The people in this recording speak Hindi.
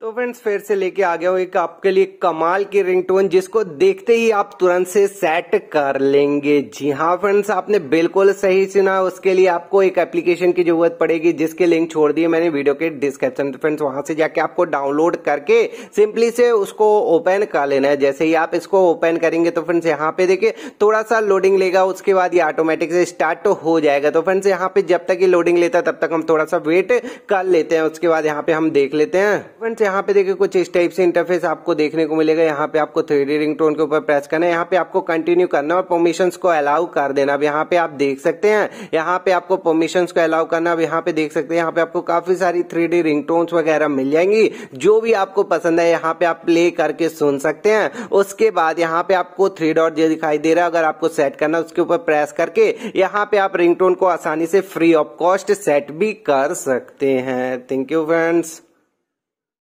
तो फ्रेंड्स फिर से लेके आ गया हूँ एक आपके लिए कमाल की रिंगटोन जिसको देखते ही आप तुरंत से सेट कर लेंगे जी हाँ फ्रेंड्स आपने बिल्कुल सही सुना उसके लिए आपको एक एप्लीकेशन की जरूरत पड़ेगी जिसके लिंक छोड़ दिए मैंने वीडियो के डिस्क्रिप्शन में फ्रेंड्स वहां से जाके आपको डाउनलोड करके सिंपली से उसको ओपन कर लेना है जैसे ही आप इसको ओपन करेंगे तो फ्रेंड्स यहाँ पे देखिए थोड़ा सा लोडिंग लेगा उसके बाद ये ऑटोमेटिक से स्टार्ट हो जाएगा तो फ्रेंड्स यहाँ पे जब तक ये लोडिंग लेता है तब तक हम थोड़ा सा वेट कर लेते हैं उसके बाद यहाँ पे हम देख लेते हैं फ्रेंड्स यहाँ पे देखिए कुछ इस टाइप से इंटरफेस आपको देखने को मिलेगा यहाँ पे आपको थ्री डी रिंग टोन के ऊपर प्रेस करना है यहाँ पे आपको कंटिन्यू करना और परमिशन को अलाउ कर देना अब यहाँ पे आप देख सकते हैं यहाँ पे आपको परमिशन को अलाउ करना अब यहाँ पे देख सकते हैं यहाँ पे आपको काफी सारी थ्री डी रिंग टोन्स वगैरह मिल जाएंगी जो भी आपको पसंद है यहाँ पे आप प्ले करके सुन सकते हैं उसके बाद यहाँ पे आपको थ्री डॉट जो दिखाई दे रहा है अगर आपको सेट करना उसके ऊपर प्रेस करके यहाँ पे आप रिंगटोन को आसानी से फ्री ऑफ कॉस्ट सेट भी कर सकते हैं थैंक यू फ्रेंड्स